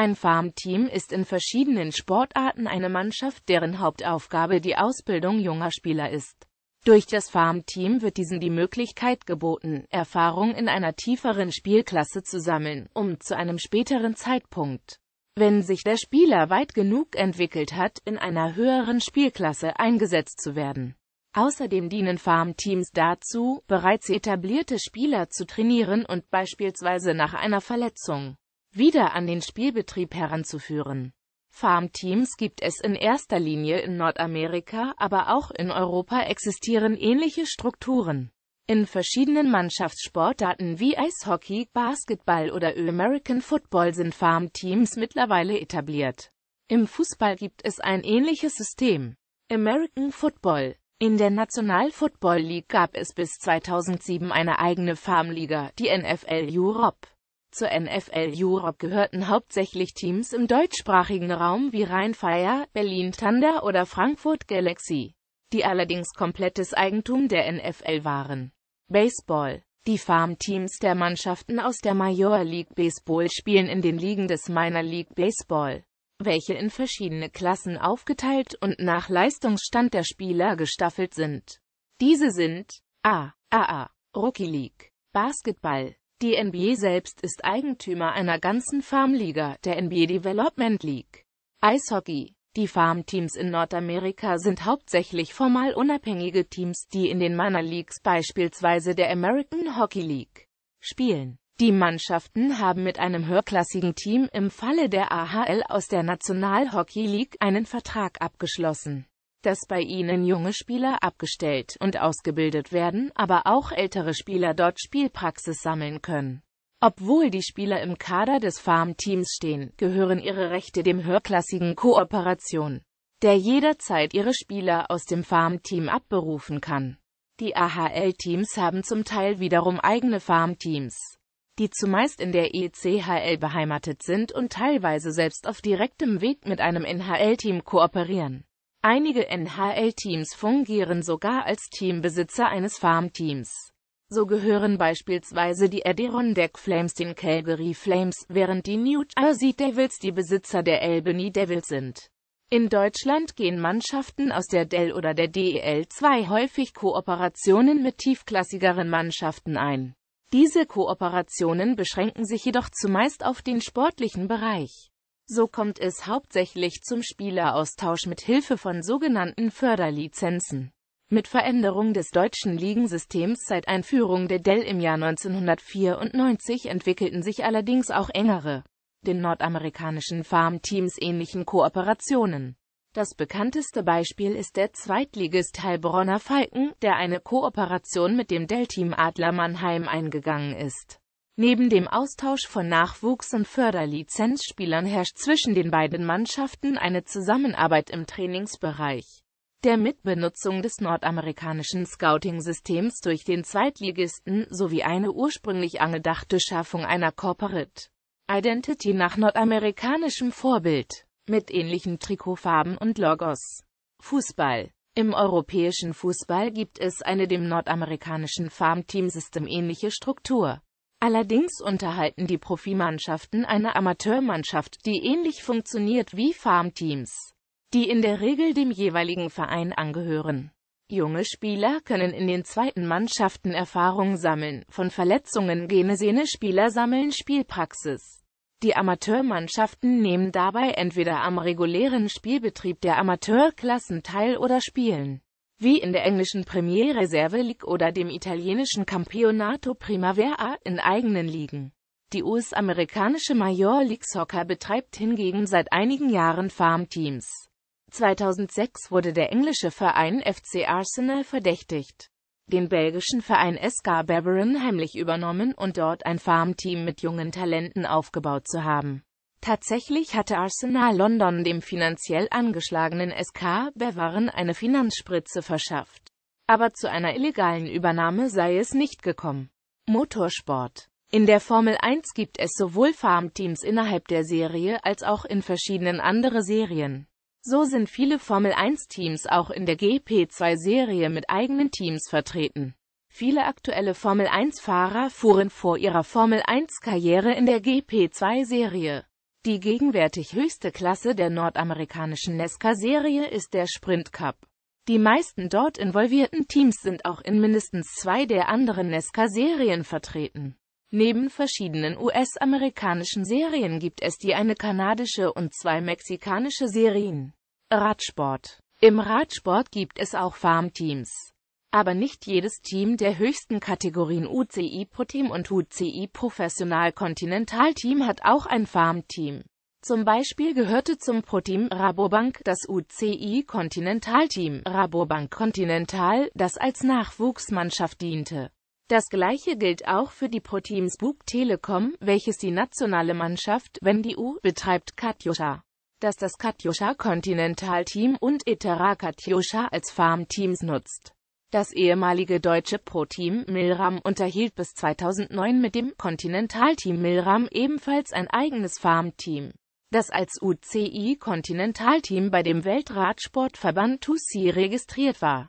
Ein Farmteam ist in verschiedenen Sportarten eine Mannschaft, deren Hauptaufgabe die Ausbildung junger Spieler ist. Durch das Farmteam wird diesen die Möglichkeit geboten, Erfahrung in einer tieferen Spielklasse zu sammeln, um zu einem späteren Zeitpunkt, wenn sich der Spieler weit genug entwickelt hat, in einer höheren Spielklasse eingesetzt zu werden. Außerdem dienen Farmteams dazu, bereits etablierte Spieler zu trainieren und beispielsweise nach einer Verletzung wieder an den Spielbetrieb heranzuführen. Farmteams gibt es in erster Linie in Nordamerika, aber auch in Europa existieren ähnliche Strukturen. In verschiedenen Mannschaftssportarten wie Eishockey, Basketball oder American Football sind Farmteams mittlerweile etabliert. Im Fußball gibt es ein ähnliches System. American Football in der National Football League gab es bis 2007 eine eigene Farmliga, die NFL Europe. Zur NFL Europe gehörten hauptsächlich Teams im deutschsprachigen Raum wie Rhein-Fire, Berlin Thunder oder Frankfurt Galaxy, die allerdings komplettes Eigentum der NFL waren. Baseball Die Farmteams der Mannschaften aus der Major League Baseball spielen in den Ligen des Minor League Baseball, welche in verschiedene Klassen aufgeteilt und nach Leistungsstand der Spieler gestaffelt sind. Diese sind A. AA, Rookie League, Basketball, die NBA selbst ist Eigentümer einer ganzen Farmliga, der NBA Development League. Eishockey die Farmteams in Nordamerika sind hauptsächlich formal unabhängige Teams, die in den Minor Leagues beispielsweise der American Hockey League spielen. Die Mannschaften haben mit einem höherklassigen Team im Falle der AHL aus der National Hockey League einen Vertrag abgeschlossen dass bei ihnen junge Spieler abgestellt und ausgebildet werden, aber auch ältere Spieler dort Spielpraxis sammeln können. Obwohl die Spieler im Kader des Farmteams stehen, gehören ihre Rechte dem höherklassigen Kooperation, der jederzeit ihre Spieler aus dem Farmteam abberufen kann. Die AHL-Teams haben zum Teil wiederum eigene Farmteams, die zumeist in der ECHL beheimatet sind und teilweise selbst auf direktem Weg mit einem NHL-Team kooperieren. Einige NHL-Teams fungieren sogar als Teambesitzer eines Farmteams. So gehören beispielsweise die Adirondack Flames den Calgary Flames, während die New Jersey Devils die Besitzer der Albany Devils sind. In Deutschland gehen Mannschaften aus der DEL oder der DEL 2 häufig Kooperationen mit tiefklassigeren Mannschaften ein. Diese Kooperationen beschränken sich jedoch zumeist auf den sportlichen Bereich. So kommt es hauptsächlich zum Spieleraustausch mit Hilfe von sogenannten Förderlizenzen. Mit Veränderung des deutschen Ligensystems seit Einführung der Dell im Jahr 1994 entwickelten sich allerdings auch engere, den nordamerikanischen Farmteams ähnlichen Kooperationen. Das bekannteste Beispiel ist der Zweitligist Heilbronner Falken, der eine Kooperation mit dem Dell-Team Adler Mannheim eingegangen ist Neben dem Austausch von Nachwuchs- und Förderlizenzspielern herrscht zwischen den beiden Mannschaften eine Zusammenarbeit im Trainingsbereich. Der Mitbenutzung des nordamerikanischen Scouting-Systems durch den Zweitligisten sowie eine ursprünglich angedachte Schaffung einer Corporate Identity nach nordamerikanischem Vorbild mit ähnlichen Trikotfarben und Logos. Fußball im europäischen Fußball gibt es eine dem nordamerikanischen Farmteam-System ähnliche Struktur. Allerdings unterhalten die Profimannschaften eine Amateurmannschaft, die ähnlich funktioniert wie Farmteams, die in der Regel dem jeweiligen Verein angehören. Junge Spieler können in den zweiten Mannschaften Erfahrung sammeln, von Verletzungen genesene Spieler sammeln Spielpraxis. Die Amateurmannschaften nehmen dabei entweder am regulären Spielbetrieb der Amateurklassen teil oder spielen wie in der englischen Premier Reserve League oder dem italienischen Campionato Primavera, in eigenen Ligen. Die US-amerikanische Major League Soccer betreibt hingegen seit einigen Jahren Farmteams. 2006 wurde der englische Verein FC Arsenal verdächtigt, den belgischen Verein SK Barbaren heimlich übernommen und dort ein Farmteam mit jungen Talenten aufgebaut zu haben. Tatsächlich hatte Arsenal London dem finanziell angeschlagenen SK Bevaren eine Finanzspritze verschafft. Aber zu einer illegalen Übernahme sei es nicht gekommen. Motorsport in der Formel 1 gibt es sowohl Farmteams innerhalb der Serie als auch in verschiedenen andere Serien. So sind viele Formel 1-Teams auch in der GP2-Serie mit eigenen Teams vertreten. Viele aktuelle Formel 1-Fahrer fuhren vor ihrer Formel 1-Karriere in der GP2-Serie. Die gegenwärtig höchste Klasse der nordamerikanischen nesca serie ist der Sprint Cup. Die meisten dort involvierten Teams sind auch in mindestens zwei der anderen nesca serien vertreten. Neben verschiedenen US-amerikanischen Serien gibt es die eine kanadische und zwei mexikanische Serien. Radsport Im Radsport gibt es auch Farmteams. Aber nicht jedes Team der höchsten Kategorien UCI Pro Team und UCI Professional Continental Team hat auch ein Farmteam. Zum Beispiel gehörte zum Pro-Team Rabobank das UCI Continental Team Rabobank Continental, das als Nachwuchsmannschaft diente. Das gleiche gilt auch für die Pro-Teams Bug Telekom, welches die nationale Mannschaft, wenn die U, betreibt Katjuscha. Dass das Katjuscha Continental Team und Etera Katjuscha als Farmteams nutzt. Das ehemalige deutsche Pro-Team Milram unterhielt bis 2009 mit dem Kontinentalteam Milram ebenfalls ein eigenes Farmteam, das als UCI-Kontinentalteam bei dem Weltradsportverband TUSI registriert war